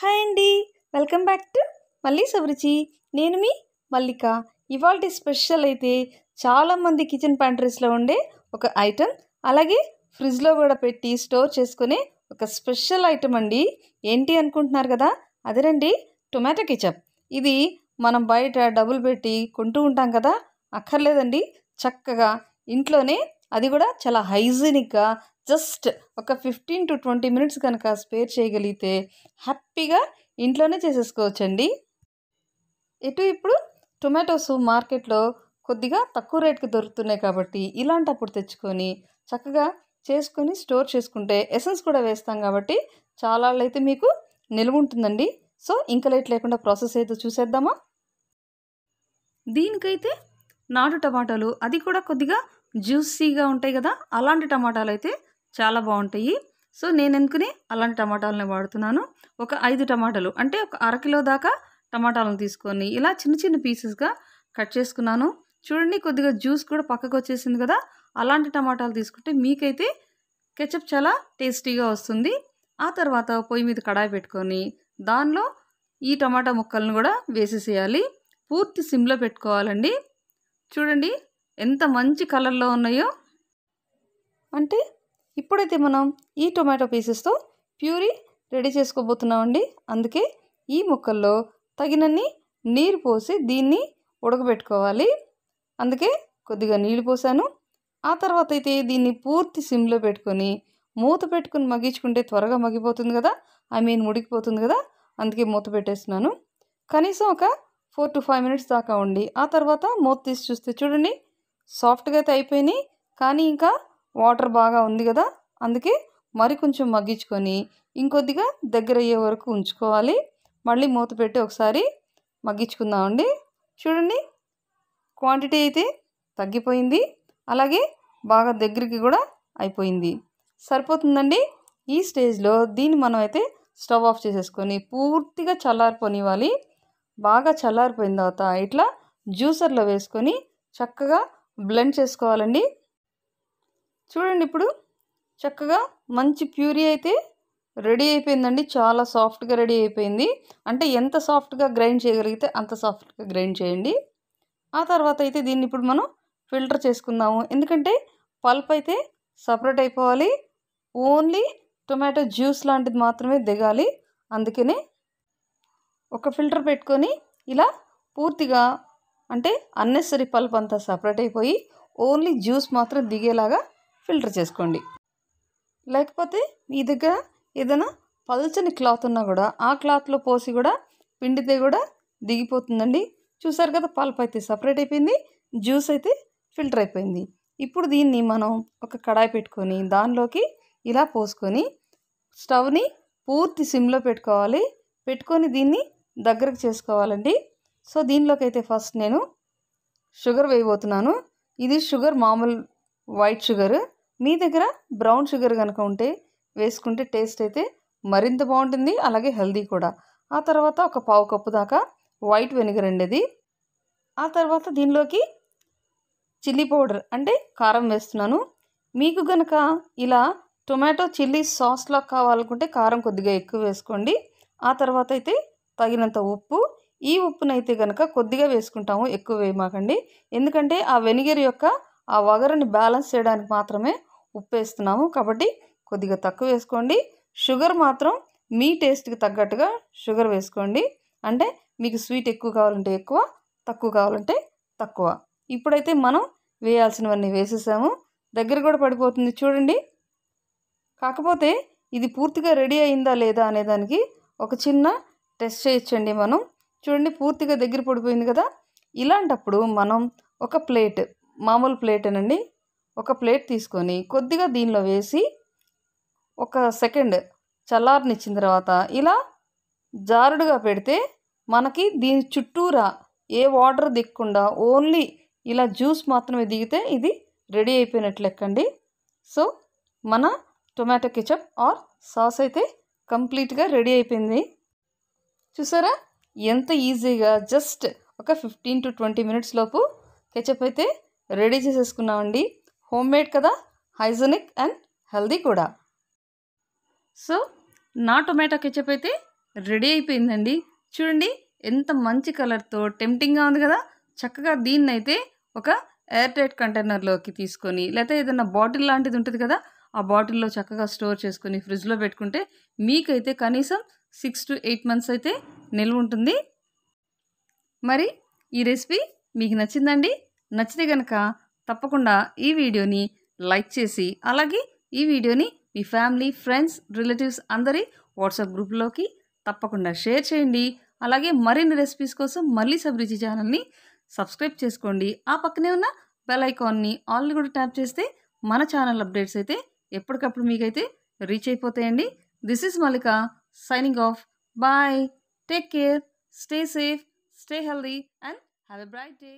hi అండి welcome back to మళ్ళీ సవరుచి నేను మీ మల్లిక ఇవాళ స్పెషల్ అయితే చాలామంది కిచెన్ ప్యాంట్రీస్లో ఉండే ఒక ఐటెం అలాగే ఫ్రిడ్జ్లో కూడా పెట్టి స్టోర్ చేసుకునే ఒక స్పెషల్ ఐటెం అండి ఏంటి అనుకుంటున్నారు కదా అదేనండి టొమాటో కిచప్ ఇది మనం బయట డబ్బులు పెట్టి కొంటూ ఉంటాం కదా అక్కర్లేదండి చక్కగా ఇంట్లోనే అది కూడా చాలా హైజీనిక్గా జస్ట్ ఒక ఫిఫ్టీన్ టు ట్వంటీ మినిట్స్ కనుక స్పేర్ చేయగలిగితే హ్యాపీగా ఇంట్లోనే చేసేసుకోవచ్చండి ఇటు ఇప్పుడు టొమాటోస్ మార్కెట్లో కొద్దిగా తక్కువ రేట్కి దొరుకుతున్నాయి కాబట్టి ఇలాంటప్పుడు తెచ్చుకొని చక్కగా చేసుకొని స్టోర్ చేసుకుంటే ఎసెన్స్ కూడా వేస్తాం కాబట్టి చాలా అయితే మీకు నిలువ ఉంటుందండి సో ఇంకా లేట్ లేకుండా ప్రాసెస్ అయితే చూసేద్దామా దీనికైతే నాటు టమాటాలు అది కూడా కొద్దిగా జ్యూసీగా ఉంటాయి కదా అలాంటి టమాటాలు అయితే చాలా బాగుంటాయి సో నేను ఎందుకుని అలాంటి టమాటాలని వాడుతున్నాను ఒక ఐదు టమాటాలు అంటే ఒక అరకిలో దాకా టమాటాలను తీసుకొని ఇలా చిన్న చిన్న పీసెస్గా కట్ చేసుకున్నాను చూడండి కొద్దిగా జ్యూస్ కూడా పక్కకు వచ్చేసింది కదా అలాంటి టమాటాలు తీసుకుంటే మీకైతే కెచప్ చాలా టేస్టీగా వస్తుంది ఆ తర్వాత పొయ్యి మీద కడాయి పెట్టుకొని దానిలో ఈ టమాటా ముక్కలను కూడా వేసేసేయాలి పూర్తి సిమ్లో పెట్టుకోవాలండి చూడండి ఎంత మంచి కలర్లో ఉన్నాయో అంటే ఇప్పుడైతే మనం ఈ టొమాటో పీసెస్తో ప్యూరీ రెడీ చేసుకోబోతున్నామండి అందుకే ఈ ముక్కల్లో తగినన్ని నీరు పోసి దీన్ని ఉడకబెట్టుకోవాలి అందుకే కొద్దిగా నీళ్ళు పోసాను ఆ తర్వాత అయితే దీన్ని పూర్తి సిమ్లో పెట్టుకొని మూత పెట్టుకుని మగ్గించుకుంటే త్వరగా మగ్గిపోతుంది కదా ఐ మీన్ ఉడికిపోతుంది కదా అందుకే మూత పెట్టేస్తున్నాను కనీసం ఒక ఫోర్ టు ఫైవ్ మినిట్స్ దాకా ఉండి ఆ తర్వాత మూత తీసి చూస్తే చూడండి సాఫ్ట్గా అయితే అయిపోయినాయి కానీ ఇంకా వాటర్ బాగా ఉంది కదా అందుకే మరి కొంచెం మగ్గించుకొని ఇంకొద్దిగా దగ్గర అయ్యే వరకు ఉంచుకోవాలి మళ్ళీ మూత పెట్టి ఒకసారి మగ్గించుకుందామండి చూడండి క్వాంటిటీ అయితే తగ్గిపోయింది అలాగే బాగా దగ్గరికి కూడా అయిపోయింది సరిపోతుందండి ఈ స్టేజ్లో దీన్ని మనం అయితే స్టవ్ ఆఫ్ చేసేసుకొని పూర్తిగా చల్లారిపోనివ్వాలి బాగా చల్లారిపోయిన తర్వాత ఇట్లా జ్యూసర్లో వేసుకొని చక్కగా బ్లెండ్ చేసుకోవాలండి చూడండి ఇప్పుడు చక్కగా మంచి ప్యూరీ అయితే రెడీ అయిపోయిందండి చాలా సాఫ్ట్గా రెడీ అయిపోయింది అంటే ఎంత సాఫ్ట్గా గ్రైండ్ చేయగలిగితే అంత సాఫ్ట్గా గ్రైండ్ చేయండి ఆ తర్వాత అయితే దీన్ని ఇప్పుడు మనం ఫిల్టర్ చేసుకుందాము ఎందుకంటే పల్ప్ అయితే సపరేట్ అయిపోవాలి ఓన్లీ టొమాటో జ్యూస్ లాంటిది మాత్రమే దిగాలి అందుకనే ఒక ఫిల్టర్ పెట్టుకొని ఇలా పూర్తిగా అంటే అన్నెసరీ పల్ప్ అంతా సపరేట్ అయిపోయి ఓన్లీ జ్యూస్ మాత్రం దిగేలాగా ఫిల్టర్ చేసుకోండి లేకపోతే మీ దగ్గర ఏదైనా పలుచని క్లాత్ ఉన్నా కూడా ఆ క్లాత్లో పోసి కూడా పిండితే కూడా దిగిపోతుందండి చూసారు కదా పల్ప్ అయితే సపరేట్ అయిపోయింది జ్యూస్ అయితే ఫిల్టర్ అయిపోయింది ఇప్పుడు దీన్ని మనం ఒక కడాయి పెట్టుకొని దానిలోకి ఇలా పోసుకొని స్టవ్ని పూర్తి సిమ్లో పెట్టుకోవాలి పెట్టుకొని దీన్ని దగ్గరకు చేసుకోవాలండి సో దీనిలోకి అయితే ఫస్ట్ నేను షుగర్ వేయబోతున్నాను ఇది షుగర్ మామూలు వైట్ షుగర్ మీ దగ్గర బ్రౌన్ షుగర్ కనుక ఉంటే వేసుకుంటే టేస్ట్ అయితే మరింత బాగుంటుంది అలాగే హెల్దీ కూడా ఆ తర్వాత ఒక పావు కప్పు దాకా వైట్ వెనిగర్ అండి ఆ తర్వాత దీనిలోకి చిల్లీ పౌడర్ అంటే కారం వేస్తున్నాను మీకు గనక ఇలా టొమాటో చిల్లీ సాస్లా కావాలనుకుంటే కారం కొద్దిగా ఎక్కువ వేసుకోండి ఆ తర్వాత అయితే తగినంత ఉప్పు ఈ ఉప్పునైతే కనుక కొద్దిగా వేసుకుంటాము ఎక్కువ వేయమాకండి ఎందుకంటే ఆ వెనిగర్ యొక్క ఆ వగరని బ్యాలెన్స్ చేయడానికి మాత్రమే ఉప్పు వేస్తున్నాము కాబట్టి కొద్దిగా తక్కువ వేసుకోండి షుగర్ మాత్రం మీ టేస్ట్కి తగ్గట్టుగా షుగర్ వేసుకోండి అంటే మీకు స్వీట్ ఎక్కువ కావాలంటే ఎక్కువ తక్కువ కావాలంటే తక్కువ ఇప్పుడైతే మనం వేయాల్సినవన్నీ వేసేసాము దగ్గర కూడా పడిపోతుంది చూడండి కాకపోతే ఇది పూర్తిగా రెడీ అయిందా లేదా అనేదానికి ఒక చిన్న టెస్ట్ చేయొచ్చండి మనం చూడండి పూర్తిగా దగ్గర పడిపోయింది కదా ఇలాంటప్పుడు మనం ఒక ప్లేట్ మామూలు ప్లేట్ అనండి ఒక ప్లేట్ తీసుకొని కొద్దిగా దీనిలో వేసి ఒక సెకండ్ చల్లారనిచ్చిన తర్వాత ఇలా జారుడుగా పెడితే మనకి దీని చుట్టూరా ఏ వాటర్ దిక్కకుండా ఓన్లీ ఇలా జ్యూస్ మాత్రమే దిగితే ఇది రెడీ అయిపోయినట్లు లెక్కండి సో మన టొమాటో కెచప్ ఆర్ సాస్ అయితే కంప్లీట్గా రెడీ అయిపోయింది చూసారా ఎంత ఈజీగా జస్ట్ ఒక ఫిఫ్టీన్ టు ట్వంటీ మినిట్స్ లోపు కెచప్ అయితే రెడీ చేసేసుకున్నామండి హోమ్మేడ్ కదా హైజనిక్ అండ్ హెల్దీ కూడా సో నా టొమాటో కెచప్ అయితే రెడీ అయిపోయిందండి చూడండి ఎంత మంచి కలర్తో టెంప్టింగ్గా ఉంది కదా చక్కగా దీన్ని అయితే ఒక ఎయిర్ టైట్ కంటైనర్లోకి తీసుకొని లేకపోతే ఏదైనా బాటిల్ లాంటిది ఉంటుంది కదా ఆ బాటిల్లో చక్కగా స్టోర్ చేసుకొని ఫ్రిడ్జ్లో పెట్టుకుంటే మీకైతే కనీసం సిక్స్ టు ఎయిట్ మంత్స్ అయితే నిల్వ ఉంటుంది మరి ఈ రెసిపీ మీకు నచ్చిందండి నచ్చితే కనుక తప్పకుండా ఈ వీడియోని లైక్ చేసి అలాగే ఈ వీడియోని మీ ఫ్యామిలీ ఫ్రెండ్స్ రిలేటివ్స్ అందరి వాట్సాప్ గ్రూప్లోకి తప్పకుండా షేర్ చేయండి అలాగే మరిన్ని రెసిపీస్ కోసం మళ్ళీ సబ్రిచి ఛానల్ని సబ్స్క్రైబ్ చేసుకోండి ఆ పక్కనే ఉన్న బెల్ ఐకాన్ని ఆల్ని కూడా ట్యాప్ చేస్తే మన ఛానల్ అప్డేట్స్ అయితే ఎప్పటికప్పుడు మీకైతే రీచ్ అయిపోతాయండి this is Malika signing off bye take care stay safe stay healthy and have a bright day